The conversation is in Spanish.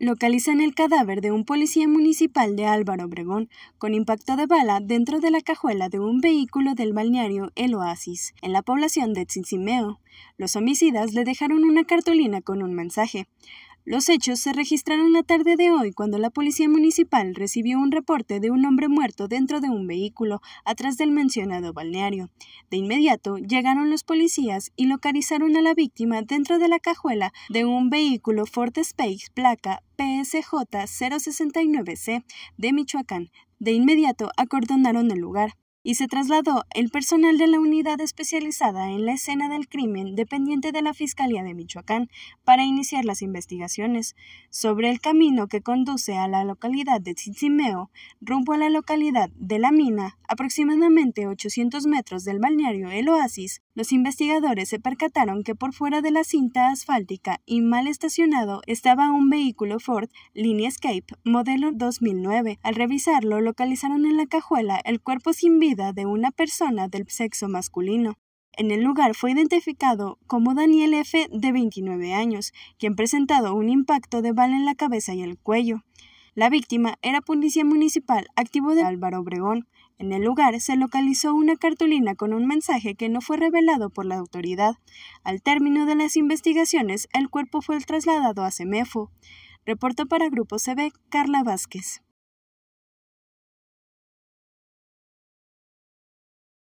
Localizan el cadáver de un policía municipal de Álvaro Obregón con impacto de bala dentro de la cajuela de un vehículo del balneario El Oasis, en la población de Tzincimeo. Los homicidas le dejaron una cartulina con un mensaje. Los hechos se registraron la tarde de hoy cuando la policía municipal recibió un reporte de un hombre muerto dentro de un vehículo atrás del mencionado balneario. De inmediato llegaron los policías y localizaron a la víctima dentro de la cajuela de un vehículo Ford Space placa PSJ 069C de Michoacán. De inmediato acordonaron el lugar y se trasladó el personal de la unidad especializada en la escena del crimen dependiente de la Fiscalía de Michoacán para iniciar las investigaciones sobre el camino que conduce a la localidad de Tzitzimeo, rumbo a la localidad de La Mina, aproximadamente 800 metros del balneario El Oasis. Los investigadores se percataron que por fuera de la cinta asfáltica y mal estacionado estaba un vehículo Ford Line Escape modelo 2009. Al revisarlo localizaron en la cajuela el cuerpo sin vida de una persona del sexo masculino. En el lugar fue identificado como Daniel F., de 29 años, quien presentado un impacto de bala en la cabeza y el cuello. La víctima era policía municipal activo de Álvaro Obregón. En el lugar se localizó una cartulina con un mensaje que no fue revelado por la autoridad. Al término de las investigaciones, el cuerpo fue trasladado a CEMEFO. Reportó para Grupo CB Carla Vázquez.